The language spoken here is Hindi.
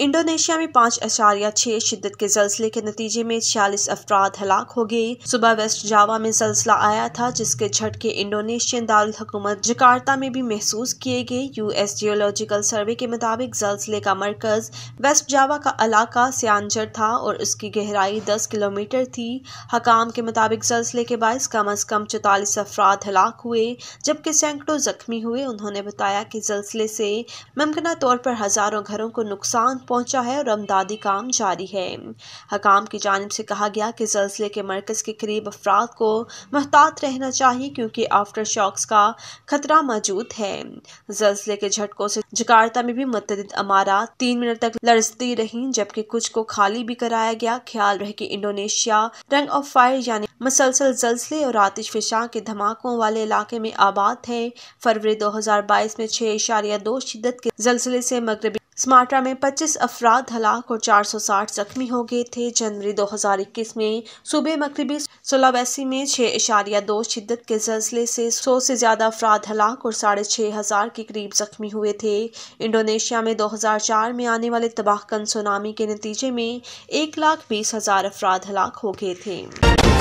इंडोनेशिया में पाँच अशारिया छह शिद्दत के जलसले के नतीजे में छियालीस अफराद हलाक हो गए सुबह वेस्ट जावा में जलसला आया था जिसके झटके इंडोनेशियन दारकूमत जकार्ता में भी महसूस किए गए यू एस जियोलॉजिकल सर्वे के मुताबिक जलसले का मरकज वेस्ट जावा का इलाका सियांजर था और उसकी गहराई दस किलोमीटर थी हकाम के मुताबिक जलसले के बायस कम अज कम चौतालीस अफराद हलाक हुए जबकि सैकड़ों जख्मी हुए उन्होंने बताया कि जलसले से मुमकिन तौर पर हजारों घरों को नुकसान पहुंचा है और अमदादी काम जारी है हकाम की जानब से कहा गया कि जल्सले के मरकज़ के करीब अफराद को महतात रहना चाहिए क्योंकि आफ्टर शॉक्स का खतरा मौजूद है जल्सले के झटकों से जकार्ता में भी मतद अमारा तीन मिनट तक लड़ती रही जबकि कुछ को खाली भी कराया गया ख्याल रहे की इंडोनेशिया रंग ऑफ फायर यानी मसलसल जल्सले और आतिश फिशा के धमाकों वाले इलाके में आबाद है फरवरी 2022 में छह इशारिया दो शिदत के जलसले से मगरबी स्मार्टा में 25 अफराद हलाक और 460 जख्मी हो गए थे जनवरी 2021 में सूबे मकरबी सोलावैसी में छः इशारिया दो शिद्दत के जलसले से सौ से ज़्यादा अफराद हलाक और साढ़े छः हज़ार के करीब जख्मी हुए थे इंडोनेशिया में 2004 में आने वाले तबाहकन सुनामी के नतीजे में एक लाख बीस हज़ार अफराद हलाक हो गए थे